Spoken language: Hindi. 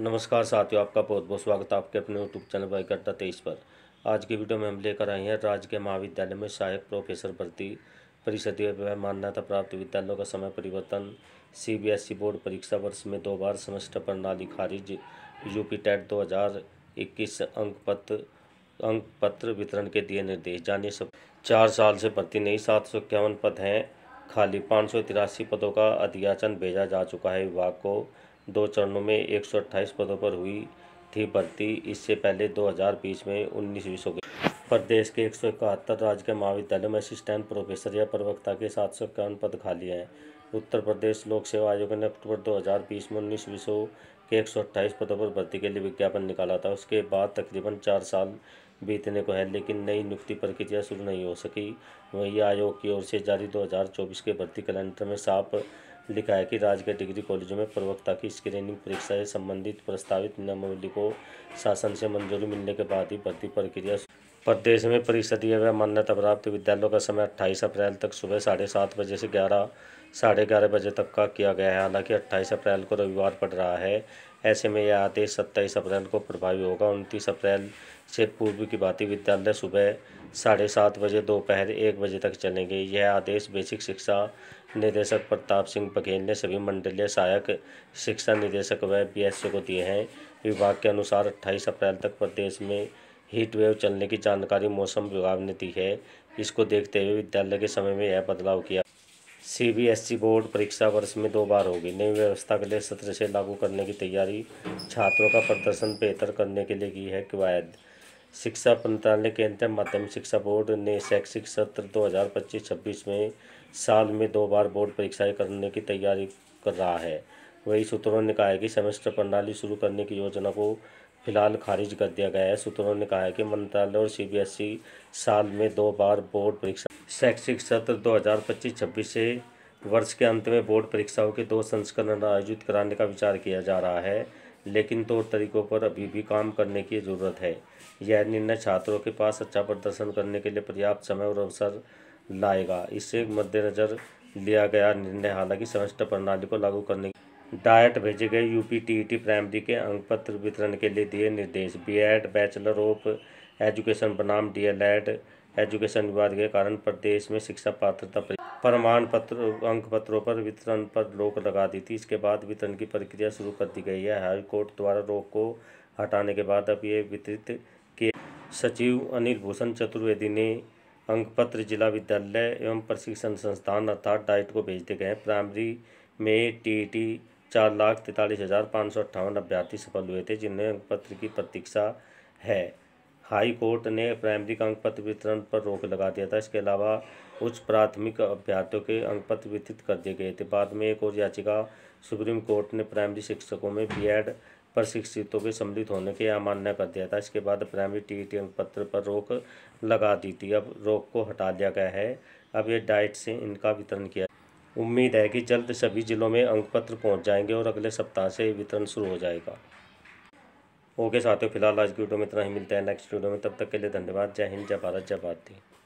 नमस्कार साथियों आपका बहुत बहुत स्वागत है आपके अपने यूट्यूब चैनल बाई करता तेईस पर आज की वीडियो में हम लेकर आए हैं राज्य के महाविद्यालय में सहायक प्रोफेसर भर्ती परिषद मान्यता प्राप्त विद्यालयों का समय परिवर्तन सीबीएसई e बोर्ड परीक्षा वर्ष में दो बार सेमेस्टर प्रणाली खारिज यूपी टेट दो अंक पत्र अंक पत्र वितरण के दिए निर्देश जानिए सब चार साल से भर्ती नहीं सात सौ इक्यावन पद हैं खाली पाँच सौ तिरासी पदों का अधियाचन भेजा जा चुका है विभाग को दो चरणों में एक सौ अट्ठाईस पदों पर हुई थी भर्ती इससे पहले दो हज़ार बीस में उन्नीसवीं प्रदेश के एक सौ इकहत्तर राज्य के महाविद्यालयों में असिस्टेंट प्रोफेसर या प्रवक्ता के सात सौ इक्यावन पद खाली हैं उत्तर प्रदेश लोक सेवा आयोग ने अक्टूबर 2020 में उन्नीस सौ के एक सौ अट्ठाईस पदों पर भर्ती के लिए विज्ञापन निकाला था उसके बाद तकरीबन चार साल बीतने को है लेकिन नई नियुक्ति प्रक्रिया शुरू नहीं हो सकी वही आयोग की ओर से जारी दो के भर्ती कैलेंडर में साफ लिखा है कि के डिग्री कॉलेजों में प्रवक्ता की स्क्रीनिंग परीक्षा से संबंधित प्रस्तावित नियमावली को शासन से मंजूरी मिलने के बाद ही भर्ती प्रक्रिया प्रदेश में परीक्षा दिए मान्यता प्राप्त विद्यालयों का समय अट्ठाईस अप्रैल तक सुबह साढ़े सात बजे से ग्यारह साढ़े ग्यारह बजे तक का किया गया है हालांकि अट्ठाईस अप्रैल को रविवार पड़ रहा है ऐसे में यह आदेश सत्ताईस अप्रैल को प्रभावी होगा उनतीस अप्रैल से पूर्व की भांति विद्यालय सुबह साढ़े सात बजे दोपहर एक बजे तक चलेंगे यह आदेश बेसिक शिक्षा निदेशक प्रताप सिंह बघेल ने सभी मंडलीय सहायक शिक्षा निदेशक व बी को दिए हैं विभाग के अनुसार अट्ठाईस अप्रैल तक प्रदेश में हीट वेव चलने की जानकारी मौसम विभाग ने दी है इसको देखते हुए विद्यालय के समय में यह बदलाव किया सीबीएसई e बोर्ड परीक्षा वर्ष में दो बार होगी नई व्यवस्था के लिए सत्र से लागू करने की तैयारी छात्रों का प्रदर्शन बेहतर करने के लिए की है कवायद शिक्षा मंत्रालय के अंतर माध्यमिक शिक्षा बोर्ड ने शैक्षिक सत्र 2025-26 में साल में दो बार बोर्ड परीक्षाएं करने की तैयारी कर रहा है वही सूत्रों ने कहा है कि सेमेस्टर प्रणाली शुरू करने की योजना को फिलहाल खारिज कर दिया गया है सूत्रों ने कहा है कि मंत्रालय और सीबीएसई साल में दो बार बोर्ड परीक्षा शैक्षिक सत्र 2025-26 से वर्ष के अंत में बोर्ड परीक्षाओं के दो संस्करण आयोजित कराने का विचार किया जा रहा है लेकिन तौर तो तरीकों पर अभी भी काम करने की ज़रूरत है यह निर्णय छात्रों के पास अच्छा प्रदर्शन करने के लिए पर्याप्त समय और अवसर लाएगा इसे मद्देनज़र लिया गया निर्णय हालांकि समस्त प्रणाली को लागू करने डायट भेजे गए यूपी टीईटी प्राइमरी के अंक पत्र वितरण के लिए दिए निर्देश बीएड बैचलर ऑफ एजुकेशन बनाम डीएलएड एजुकेशन विवाद के कारण प्रदेश में शिक्षा पात्रता प्रमाण पत्र अंक पत्रों पर वितरण पर रोक लगा दी थी इसके बाद वितरण की प्रक्रिया शुरू कर दी गई है हाई कोर्ट द्वारा रोक को हटाने के बाद अब ये वितरित किए सचिव अनिल भूषण चतुर्वेदी ने अंक पत्र जिला विद्यालय एवं प्रशिक्षण संस्थान अर्थात डाइट को भेज दिए गए प्राइमरी में टी चार लाख तैंतालीस हज़ार पाँच सौ अट्ठावन अभ्यर्थी सफल हुए थे जिन्हें अंक पत्र की प्रतीक्षा है हाई कोर्ट ने प्राइमरी का अंक पत्र वितरण पर रोक लगा दिया था इसके अलावा उच्च प्राथमिक अभ्यर्थियों के अंक पत्र वितरित कर दिए गए थे बाद में एक और याचिका सुप्रीम कोर्ट ने प्राइमरी शिक्षकों में बी एड प्रशिक्षितों के सम्मिलित होने के अमान्य कर दिया था इसके बाद प्राइमरी टी टी अंक पत्र पर रोक लगा दी थी अब रोक को हटा दिया गया है अब ये डाइट से इनका वितरण किया उम्मीद है कि जल्द सभी ज़िलों में अंक पत्र पहुँच जाएंगे और अगले सप्ताह से वितरण शुरू हो जाएगा ओके साथियों फिलहाल आज की वीडियो में इतना ही मिलता है नेक्स्ट वीडियो में तब तक के लिए धन्यवाद जय हिंद जय भारत जय भारती